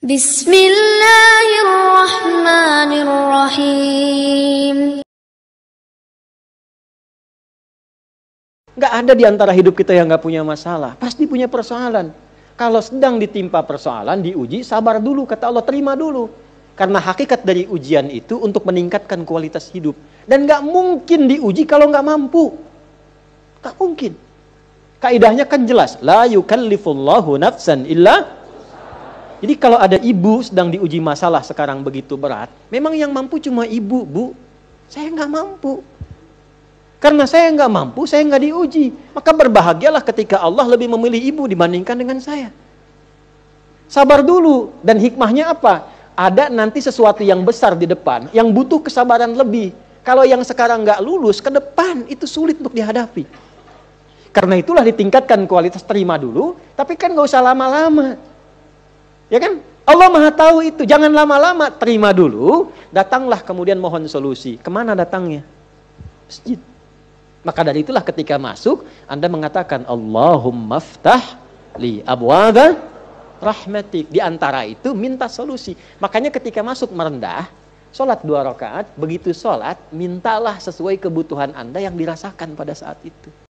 Bismillahirrahmanirrahim. Gak ada di antara hidup kita yang gak punya masalah. Pasti punya persoalan. Kalau sedang ditimpa persoalan, diuji, sabar dulu. Kata Allah, terima dulu. Karena hakikat dari ujian itu untuk meningkatkan kualitas hidup. Dan gak mungkin diuji kalau gak mampu. Gak mungkin. Kaidahnya kan jelas. La yukallifullahu nafsan illa jadi kalau ada ibu sedang diuji masalah sekarang begitu berat, memang yang mampu cuma ibu, bu. Saya nggak mampu. Karena saya nggak mampu, saya nggak diuji. Maka berbahagialah ketika Allah lebih memilih ibu dibandingkan dengan saya. Sabar dulu. Dan hikmahnya apa? Ada nanti sesuatu yang besar di depan, yang butuh kesabaran lebih. Kalau yang sekarang nggak lulus, ke depan itu sulit untuk dihadapi. Karena itulah ditingkatkan kualitas terima dulu, tapi kan nggak usah lama-lama Ya kan? Allah Maha tahu itu. Jangan lama-lama, terima dulu, datanglah kemudian mohon solusi. Kemana datangnya? Masjid. Maka dari itulah ketika masuk, Anda mengatakan Allahumma ftah li abwaba rahmatik. Di antara itu minta solusi. Makanya ketika masuk merendah, sholat dua rakaat, begitu sholat, mintalah sesuai kebutuhan Anda yang dirasakan pada saat itu.